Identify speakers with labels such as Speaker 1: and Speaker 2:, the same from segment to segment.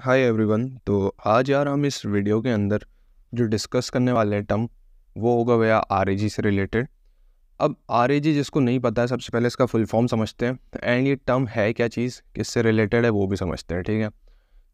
Speaker 1: hi everyone तो आज यार हम इस वीडियो के अंदर जो डिस्कस करने वाले हैं टर्म वो होगा भैया आर से रिलेटेड अब आर जिसको नहीं पता है सबसे पहले इसका फुल फॉर्म समझते हैं एंड ये टर्म है क्या चीज़ किससे रिलेटेड है वो भी समझते हैं ठीक है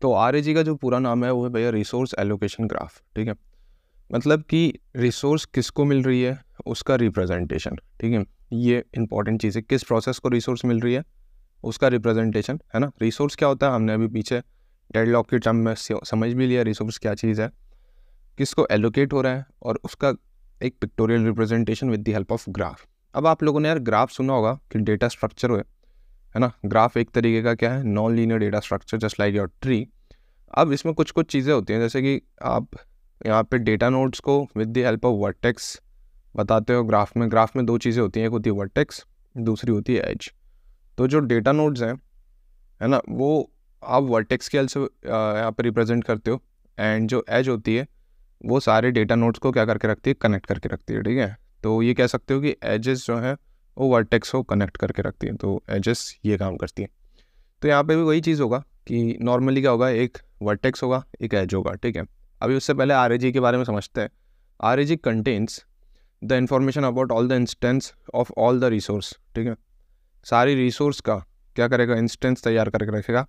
Speaker 1: तो आर का जो पूरा नाम है वो है भैया रिसोर्स एलोकेशन ग्राफ ठीक है मतलब कि रिसोर्स किसको मिल रही है उसका रिप्रेजेंटेशन ठीक है ये इंपॉर्टेंट चीज़ है किस प्रोसेस को रिसोर्स मिल रही है उसका रिप्रेजेंटेशन है ना रिसोर्स क्या होता है हमने अभी पीछे डेडलॉक के टर्म में समझ भी लिया रिसोर्स क्या चीज़ है किसको एलोकेट हो रहा है और उसका एक pictorial representation with the help of graph अब आप लोगों ने यार ग्राफ सुना होगा कि डेटा स्ट्रक्चर है है ना ग्राफ एक तरीके का क्या है non linear data structure just like your tree अब इसमें कुछ कुछ चीज़ें होती हैं जैसे कि आप यहाँ पे डेटा नोड्स को with the help of vertex बताते हो ग्राफ में ग्राफ में दो चीज़ें होती हैं एक होती है वर्टेक्स दूसरी होती है एज तो जो डेटा नोड्स हैं है ना वो आप वर्टेक्स के एल से यहाँ पर रिप्रेजेंट करते हो एंड जो एज होती है वो सारे डेटा नोट्स को क्या करके रखती है कनेक्ट करके रखती है ठीक है तो ये कह सकते हो कि एजेस जो है वो वर्टेक्स को कनेक्ट करके रखती है तो एजेस ये काम करती है तो यहाँ पे भी वही चीज़ होगा कि नॉर्मली क्या होगा एक वर्टेक्स होगा एक एज होगा ठीक है अभी उससे पहले आर के बारे में समझते हैं R A G contains the information about all the instance of all the resource ठीक है सारी रिसोर्स का क्या करेगा इंस्टेंस तैयार करके रखेगा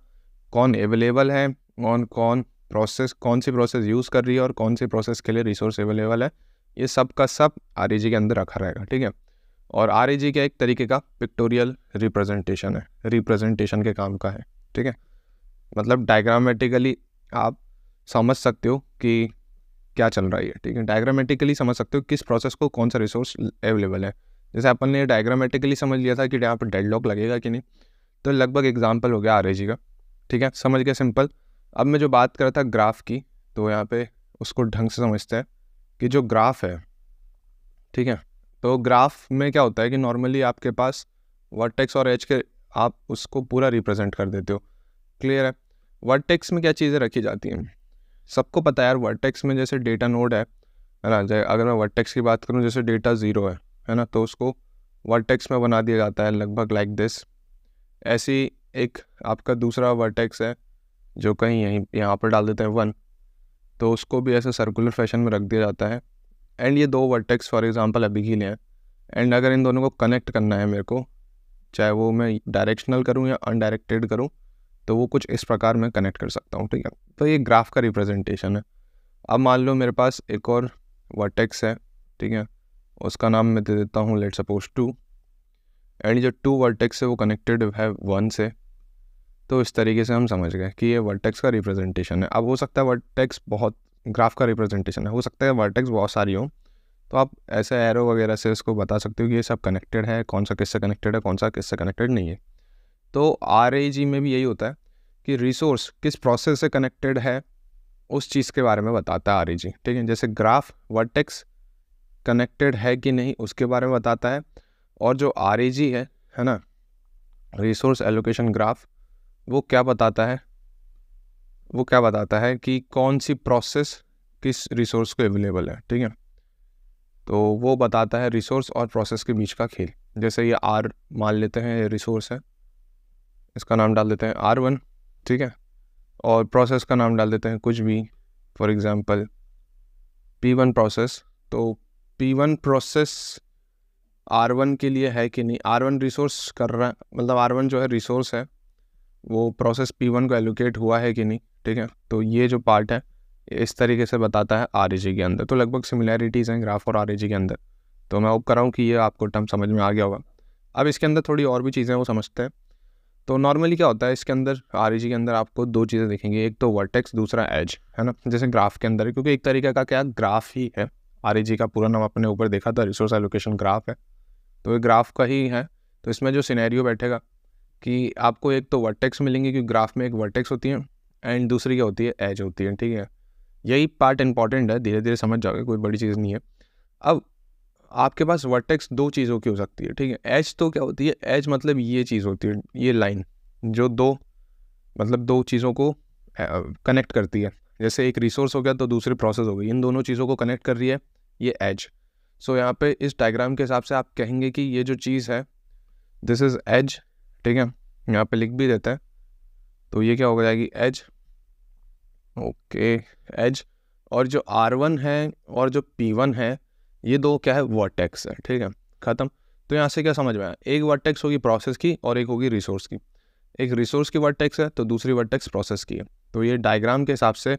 Speaker 1: कौन अवेलेबल है कौन कौन प्रोसेस कौन सी प्रोसेस यूज़ कर रही है और कौन सी प्रोसेस के लिए रिसोर्स अवेलेबल है ये सब का सब आर e के अंदर रखा रहेगा ठीक है और आर e का एक तरीके का पिक्टोरियल रिप्रेजेंटेशन है रिप्रेजेंटेशन के काम का है ठीक है मतलब डायग्रामेटिकली आप समझ सकते हो कि क्या चल रहा है ठीक है डायग्रामेटिकली समझ सकते हो किस प्रोसेस को कौन सा रिसोर्स अवेलेबल है जैसे अपन ने डायग्रामेटिकली समझ लिया था कि यहाँ पर डेड लॉक लगेगा कि नहीं तो लगभग एग्जाम्पल हो गया आर e का ठीक है समझ गया सिंपल अब मैं जो बात कर रहा था ग्राफ की तो यहाँ पे उसको ढंग से समझते हैं कि जो ग्राफ है ठीक है तो ग्राफ में क्या होता है कि नॉर्मली आपके पास वर्टेक्स और एच के आप उसको पूरा रिप्रेजेंट कर देते हो क्लियर है वर्टेक्स में क्या चीज़ें रखी जाती हैं सबको पता है यार वर्टेक्स में जैसे डेटा नोड है है ना अगर मैं वर्टेक्स की बात करूँ जैसे डेटा ज़ीरो है है ना तो उसको वर्टेक्स में बना दिया जाता है लगभग लाइक दिस ऐसी एक आपका दूसरा वर्टेक्स है जो कहीं यहीं यहाँ पर डाल देते हैं वन तो उसको भी ऐसे सर्कुलर फैशन में रख दिया जाता है एंड ये दो वर्टेक्स फॉर एग्ज़ाम्पल अभी के लिए एंड अगर इन दोनों को कनेक्ट करना है मेरे को चाहे वो मैं डायरेक्शनल करूँ या अनडायरेक्टेड करूँ तो वो कुछ इस प्रकार मैं कनेक्ट कर सकता हूँ ठीक है तो ये ग्राफ का रिप्रेजेंटेशन है अब मान लो मेरे पास एक और वर्टेक्स है ठीक है उसका नाम मैं दे देता हूँ लेट सपोज टू एंड जो टू वर्टेक्स है वो कनेक्टेड है वन से तो इस तरीके से हम समझ गए कि ये वर्टेक्स का रिप्रेजेंटेशन है अब हो सकता है वर्टेक्स बहुत ग्राफ का रिप्रेजेंटेशन है हो सकता है वर्टेक्स बहुत सारी हो तो आप ऐसे एरो वगैरह से इसको बता सकते हो कि ये सब कनेक्टेड है कौन सा किससे कनेक्टेड है कौन सा किससे कनेक्टेड नहीं है तो आर में भी यही होता है कि रिसोर्स किस प्रोसेस से कनेक्टेड है उस चीज़ के बारे में बताता है आर ठीक है जैसे ग्राफ वर्टेक्स कनेक्टेड है कि नहीं उसके बारे में बताता है और जो आर है है ना रिसोर्स एलोकेशन ग्राफ वो क्या बताता है वो क्या बताता है कि कौन सी प्रोसेस किस रिसोर्स को अवेलेबल है ठीक है तो वो बताता है रिसोर्स और प्रोसेस के बीच का खेल जैसे ये आर मान लेते हैं ये रिसोर्स है इसका नाम डाल देते हैं आर वन ठीक है और प्रोसेस का नाम डाल देते हैं कुछ भी for example P one process तो P one process R one के लिए है कि नहीं आर वन रिसोर्स कर रहा है मतलब आर वन जो है रिसोर्स है वो प्रोसेस पी वन को एलोकेट हुआ है कि नहीं ठीक है तो ये जो पार्ट है इस तरीके से बताता है आर के अंदर तो लगभग सिमिलैरिटीज़ हैं ग्राफ और आर के अंदर तो मैं होप कर रहा हूँ कि ये आपको टर्म समझ में आ गया होगा अब इसके अंदर थोड़ी और भी चीज़ें वो समझते हैं तो नॉर्मली क्या होता है इसके अंदर आर के अंदर आपको दो चीज़ें दिखेंगी एक तो वर्टेक्स दूसरा एज है ना जैसे ग्राफ के अंदर क्योंकि एक तरीके का क्या ग्राफ ही है आर का पूरा नाम अपने ऊपर देखा था रिसोर्स एलोकेशन ग्राफ है तो ये ग्राफ का ही है तो इसमें जो सिनेरियो बैठेगा कि आपको एक तो वर्टेक्स मिलेंगे क्योंकि ग्राफ में एक वर्टेक्स होती है एंड दूसरी क्या होती है एज होती है ठीक है यही पार्ट इंपॉर्टेंट है धीरे धीरे समझ जाओगे कोई बड़ी चीज़ नहीं है अब आपके पास वर्टेक्स दो चीज़ों की हो सकती है ठीक है एज तो क्या होती है एज मतलब ये चीज़ होती है ये लाइन जो दो मतलब दो चीज़ों को कनेक्ट करती है जैसे एक रिसोर्स हो गया तो दूसरी प्रोसेस हो गई इन दोनों चीज़ों को कनेक्ट कर रही है ये एज सो so, यहाँ पे इस डायग्राम के हिसाब से आप कहेंगे कि ये जो चीज़ है दिस इज़ एज ठीक है यहाँ पे लिख भी देता है तो ये क्या हो जाएगी एज ओके एज और जो आर वन है और जो पी वन है ये दो क्या है वर्टेक्स है ठीक है ख़त्म तो यहाँ से क्या समझ में आया एक वर्टेक्स होगी प्रोसेस की और एक होगी रिसोर्स की एक रिसोर्स की वर्टेक्स है तो दूसरी वर्टेक्स प्रोसेस की है तो ये डायग्राम के हिसाब से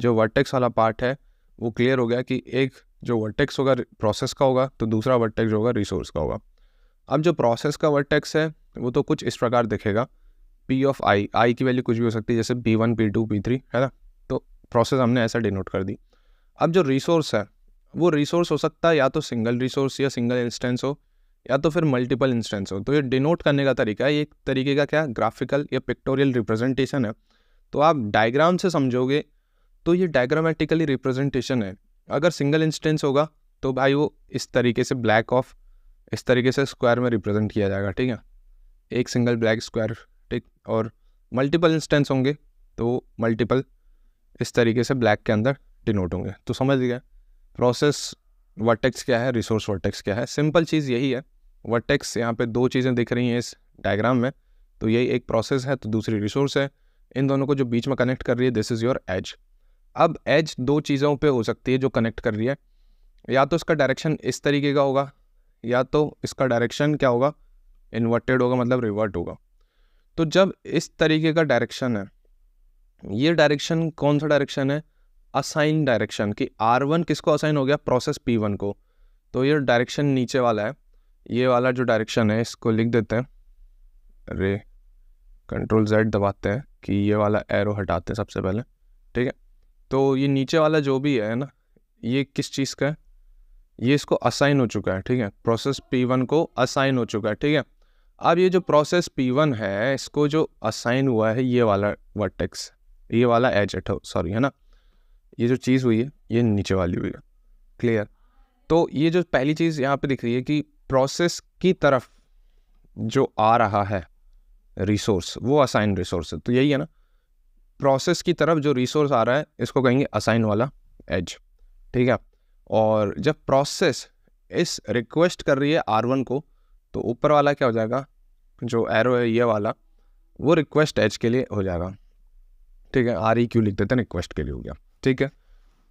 Speaker 1: जो वर्टेक्स वाला पार्ट है वो क्लियर हो गया कि एक जो वर्टेक्स होगा प्रोसेस का होगा तो दूसरा वर्टेक्स जो होगा रिसोर्स का होगा अब जो प्रोसेस का वर्टेक्स है वो तो कुछ इस प्रकार दिखेगा पी ऑफ आई आई की वैल्यू कुछ भी हो सकती है जैसे B one P two B three है ना तो प्रोसेस हमने ऐसा डिनोट कर दी अब जो रिसोर्स है वो रिसोर्स हो सकता है या तो सिंगल रिसोर्स या सिंगल इंस्टेंस हो या तो फिर मल्टीपल इंस्टेंस हो तो ये डिनोट करने का तरीका है एक तरीके का क्या ग्राफिकल या पिक्टोरियल रिप्रेजेंटेशन है तो आप डायग्राम से समझोगे तो ये डायग्रामेटिकली रिप्रेजेंटेशन है अगर सिंगल इंस्टेंस होगा तो भाई वो इस तरीके से ब्लैक ऑफ इस तरीके से स्क्वायर में रिप्रेजेंट किया जाएगा ठीक है एक सिंगल ब्लैक स्क्वायर ठीक और मल्टीपल इंस्टेंस होंगे तो मल्टीपल इस तरीके से ब्लैक के अंदर डिनोट होंगे तो समझ गया प्रोसेस वर्टेक्स क्या है रिसोर्स वर्टेक्स क्या है सिंपल चीज़ यही है वर्टेक्स यहाँ पे दो चीज़ें दिख रही हैं इस डायग्राम में तो यही एक प्रोसेस है तो दूसरी रिसोर्स है इन दोनों को जो बीच में कनेक्ट कर रही है दिस इज़ योर एज अब एज दो चीज़ों पे हो सकती है जो कनेक्ट कर रही है या तो इसका डायरेक्शन इस तरीके का होगा या तो इसका डायरेक्शन क्या होगा इन्वर्टेड होगा मतलब रिवर्ट होगा तो जब इस तरीके का डायरेक्शन है ये डायरेक्शन कौन सा डायरेक्शन है असाइन डायरेक्शन कि आर वन किसको असाइन हो गया प्रोसेस पी वन को तो ये डायरेक्शन नीचे वाला है ये वाला जो डायरेक्शन है इसको लिख देते हैं अरे कंट्रोल जेड दबाते हैं कि ये वाला एरो हटाते हैं सबसे पहले ठीक है तो ये नीचे वाला जो भी है ना ये किस चीज़ का है ये इसको असाइन हो चुका है ठीक है प्रोसेस P1 को असाइन हो चुका है ठीक है अब ये जो प्रोसेस P1 है इसको जो असाइन हुआ है ये वाला वर्टेक्स ये वाला एज एट सॉरी है ना ये जो चीज़ हुई है ये नीचे वाली हुई है क्लियर तो ये जो पहली चीज़ यहाँ पे दिख रही है कि प्रोसेस की तरफ जो आ रहा है रिसोर्स वो असाइन रिसोर्स है तो यही है ना प्रोसेस की तरफ जो रिसोर्स आ रहा है इसको कहेंगे असाइन वाला एज ठीक है और जब प्रोसेस इस रिक्वेस्ट कर रही है आर वन को तो ऊपर वाला क्या हो जाएगा जो एरो है ये वाला वो रिक्वेस्ट एच के लिए हो जाएगा ठीक है आर ई क्यू लिख देते हैं रिक्वेस्ट के लिए हो गया ठीक है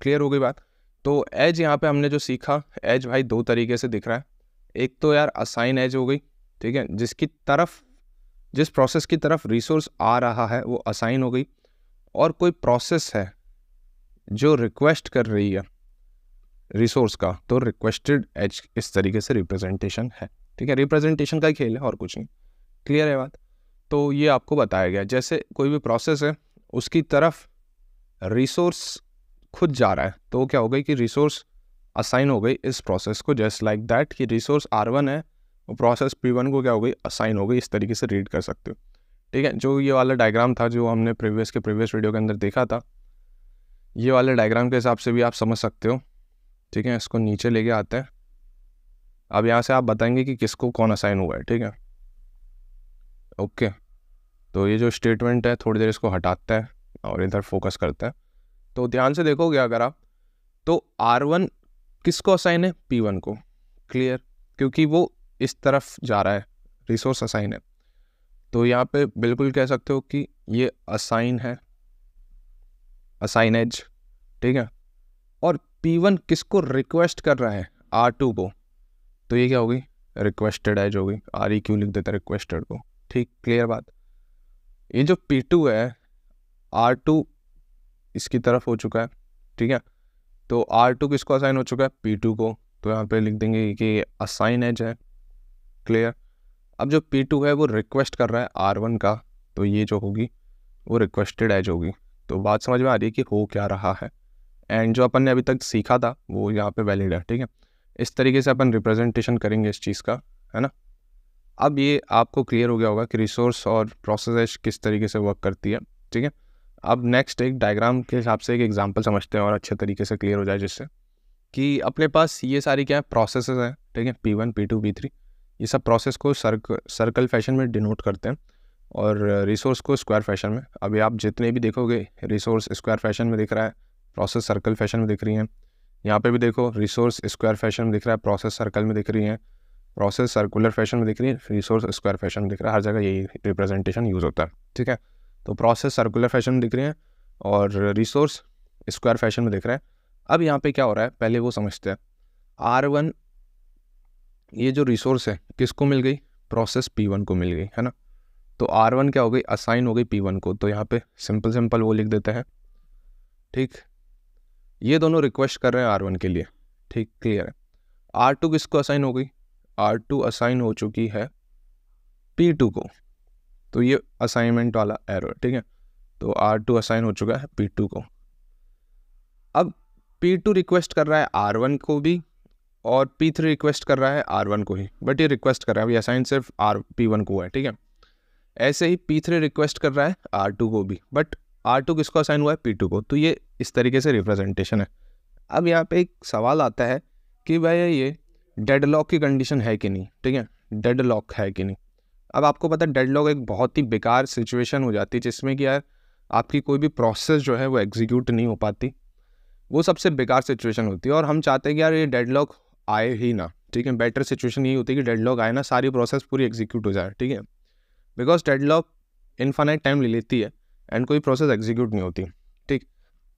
Speaker 1: क्लियर हो गई बात तो एज यहाँ पे हमने जो सीखा एज भाई दो तरीके से दिख रहा है एक तो यार असाइन एज हो गई ठीक है जिसकी तरफ जिस प्रोसेस की तरफ रिसोर्स आ रहा है वो असाइन हो गई और कोई प्रोसेस है जो रिक्वेस्ट कर रही है रिसोर्स का तो रिक्वेस्टेड एच इस तरीके से रिप्रेजेंटेशन है ठीक है रिप्रेजेंटेशन का ही खेल है और कुछ नहीं क्लियर है बात तो ये आपको बताया गया जैसे कोई भी प्रोसेस है उसकी तरफ रिसोर्स खुद जा रहा है तो क्या हो गई कि रिसोर्स असाइन हो गई इस प्रोसेस को जस्ट लाइक दैट कि रिसोर्स आर वन है वो प्रोसेस पी वन को क्या हो गई असाइन हो गई इस तरीके से रीड कर सकते हो ठीक है जो ये वाला डायग्राम था जो हमने प्रीवियस के प्रीवियस वीडियो के अंदर देखा था ये वाले डायग्राम के हिसाब से भी आप समझ सकते हो ठीक है इसको नीचे लेके आते हैं अब यहाँ से आप बताएंगे कि किसको कौन असाइन हुआ है ठीक है ओके तो ये जो स्टेटमेंट है थोड़ी देर इसको हटाते हैं और इधर फोकस करते हैं तो ध्यान से देखोगे अगर आप तो आर वन किसको असाइन है पी वन को क्लियर क्योंकि वो इस तरफ जा रहा है रिसोर्स असाइन है तो यहाँ पे बिल्कुल कह सकते हो कि ये असाइन है असाइनेज ठीक है और पी वन किसको रिक्वेस्ट कर रहा है आर टू को तो ये क्या होगी रिक्वेस्टेड एज होगी आर ई क्यू लिख देता है रिक्वेस्टेड को ठीक क्लियर बात ये जो पी टू है आर टू इसकी तरफ हो चुका है ठीक है तो आर टू किसको असाइन हो चुका है पी टू को तो यहाँ पे लिख देंगे कि असाइन एज है क्लियर अब जो पी टू है वो रिक्वेस्ट कर रहा है आर वन का तो ये जो होगी वो रिक्वेस्टेड एज होगी तो बात समझ में आ रही है कि हो क्या रहा है एंड जो अपन ने अभी तक सीखा था वो यहाँ पे वैलिड है ठीक है इस तरीके से अपन रिप्रेजेंटेशन करेंगे इस चीज़ का है ना अब ये आपको क्लियर हो गया होगा कि रिसोर्स और प्रोसेस किस तरीके से वर्क करती है ठीक है अब नेक्स्ट एक डायग्राम के हिसाब से एक एग्जांपल समझते हैं और अच्छे तरीके से क्लियर हो जाए जिससे कि अपने पास ये सारी क्या है प्रोसेस हैं ठीक है P one P two P three ये सब प्रोसेस को सर्क सर्कल फैशन में डिनोट करते हैं और रिसोर्स को स्क्वायर फैशन में अभी आप जितने भी देखोगे रिसोर्स स्क्वायर फैशन में दिख रहा है प्रोसेस सर्कल फैशन में दिख रही हैं यहाँ पे भी देखो रिसोर्स स्क्वायर फैशन में दिख रहा है प्रोसेस सर्कल में दिख रही हैं प्रोसेस सर्कुलर फैशन में दिख रही है रिसोर्स स्क्वायर फैशन में दिख रहा है हर जगह यही रिप्रेजेंटेशन यूज़ होता है ठीक है तो प्रोसेस सर्कुलर फैशन में दिख रही हैं और रिसोर्स स्क्वायर फैशन में दिख रहा है अब यहाँ पे क्या हो रहा है पहले वो समझते हैं आर वन ये जो रिसोर्स है किसको मिल गई प्रोसेस पी वन को मिल गई है ना तो आर वन क्या हो गई असाइन हो गई पी वन को तो यहाँ पे सिंपल सिंपल वो लिख देते हैं ठीक ये दोनों रिक्वेस्ट कर रहे हैं आर वन के लिए ठीक क्लियर है आर टू किसको असाइन हो गई आर टू असाइन हो चुकी है पी टू को तो ये असाइनमेंट वाला एरर ठीक है तो आर टू असाइन हो चुका है पी टू को अब पी टू रिक्वेस्ट कर रहा है आर वन को भी और पी थ्री रिक्वेस्ट कर रहा है आर वन को ही बट ये रिक्वेस्ट कर रहा है अभी असाइन सिर्फ आर पी वन को है ठीक है ऐसे ही पी थ्री रिक्वेस्ट कर रहा है आर टू को भी बट आर टू किसको असाइन हुआ है पी टू को तो ये इस तरीके से रिप्रेजेंटेशन है अब यहाँ पे एक सवाल आता है कि भैया ये डेड लॉक की कंडीशन है कि नहीं ठीक है डेड लॉक है कि नहीं अब आपको पता है डेड लॉक एक बहुत ही बेकार सिचुएशन हो जाती है जिसमें कि यार आपकी कोई भी प्रोसेस जो है वो एग्जीक्यूट नहीं हो पाती वो सबसे बेकार सिचुएशन होती है और हम चाहते हैं कि यार ये डेड लॉक आए ही ना ठीक है बेटर सिचुएशन यही होती है कि डेड लॉक आए ना सारी प्रोसेस पूरी एग्जीक्यूट हो जाए ठीक है because deadlock infinite time ले लेती है एंड कोई प्रोसेस एग्जीक्यूट नहीं होती ठीक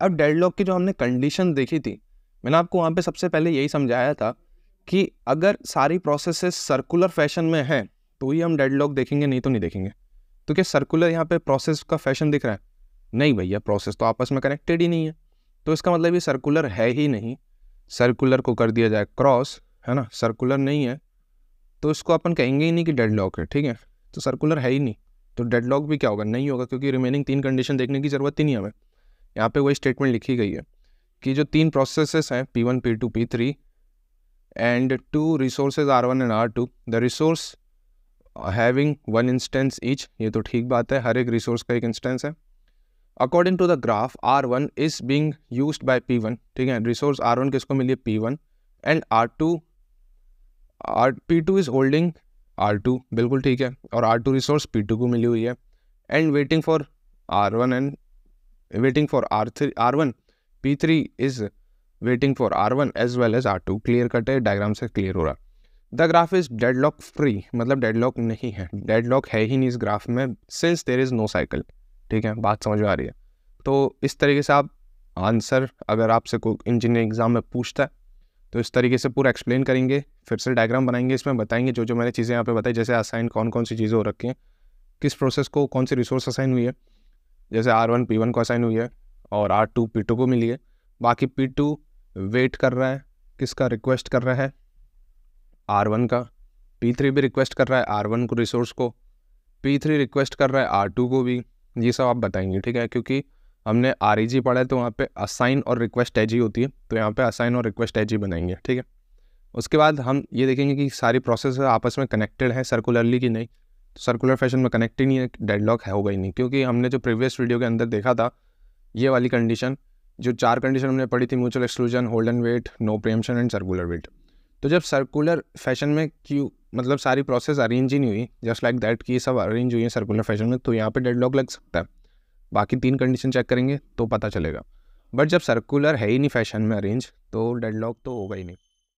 Speaker 1: अब डेडलॉक की जो हमने कंडीशन देखी थी मैंने आपको वहाँ पे सबसे पहले यही समझाया था कि अगर सारी प्रोसेस सर्कुलर फैशन में हैं तो ही हम डेड लॉक देखेंगे नहीं तो नहीं देखेंगे तो क्या सर्कुलर यहाँ पे प्रोसेस का फैशन दिख रहा है नहीं भैया प्रोसेस तो आपस में कनेक्टेड ही नहीं है तो इसका मतलब ये सर्कुलर है ही नहीं सर्कुलर को कर दिया जाए क्रॉस है ना सर्कुलर नहीं है तो इसको अपन कहेंगे ही नहीं कि डेड लॉक है ठीक है तो सर्कुलर है ही नहीं तो डेडलॉक भी क्या होगा नहीं होगा क्योंकि रिमेनिंग तीन कंडीशन देखने की ज़रूरत ही नहीं हमें यहाँ पे वही स्टेटमेंट लिखी गई है कि जो तीन प्रोसेसेस हैं P one P two P three and two resources R one and R two the resource having one instance each ये तो ठीक बात है हर एक रिसोर्स का एक इंस्टेंस है according to the graph R one is being use by P one ठीक है रिसोर्स आर वन किसको मिली है P one and R two R P two is holding R two बिल्कुल ठीक है और R two resource P two को मिली हुई है and waiting for R one and waiting for R three R one P three is waiting for R one as well as R two clear cut है diagram से clear हो रहा the graph is deadlock free मतलब deadlock नहीं है dead lock है ही नहीं इस ग्राफ में since there is no cycle ठीक है बात समझ में आ रही है तो इस तरीके से आप आंसर अगर आपसे कोई इंजीनियरिंग एग्ज़ाम में पूछता है तो इस तरीके से पूरा एक्सप्लेन करेंगे फिर से डायग्राम बनाएंगे इसमें बताएंगे जो जो मैंने चीज़ें यहाँ पे बताई जैसे असाइन कौन कौन सी चीज़ें हो रखी हैं किस प्रोसेस को कौन सी रिसोर्स असाइन हुई है जैसे आर वन पी वन को असाइन हुई है और आर टू पी टू को मिली है बाकी पी टू वेट कर रहा है किसका रिक्वेस्ट कर रहा है आर वन का पी थ्री भी रिक्वेस्ट कर रहा है आर वन को रिसोर्स को पी थ्री रिक्वेस्ट कर रहा है आर टू को भी ये सब आप बताएंगे ठीक है क्योंकि हमने आर ई जी पढ़ा है तो वहाँ पे असाइन और रिक्वेस्ट एजी होती है तो यहाँ पे असाइन और रिक्वेस्ट एजी बनाएंगे ठीक है उसके बाद हम ये देखेंगे कि सारी प्रोसेस आपस में कनेक्टेड है सर्कुलरली कि नहीं तो सर्कुलर फैशन में कनेक्ट ही नहीं है डेडलॉक है होगा ही नहीं क्योंकि हमने जो प्रीवियस वीडियो के अंदर देखा था ये वाली कंडीशन जो चार कंडीशन हमने पढ़ी थी mutual exclusion hold and wait no preemption and circular wait तो जब सर्कुलर फैशन में क्यों मतलब सारी प्रोसेस अरेंज ही नहीं हुई जस्ट लाइक दैट कि सब अरेंज हुई है सर्कुलर फैशन में तो यहाँ पे डेडलॉक लग सकता है बाकी तीन कंडीशन चेक करेंगे तो पता चलेगा बट जब सर्कुलर है ही नहीं फैशन में अरेंज तो डेडलॉक तो होगा ही नहीं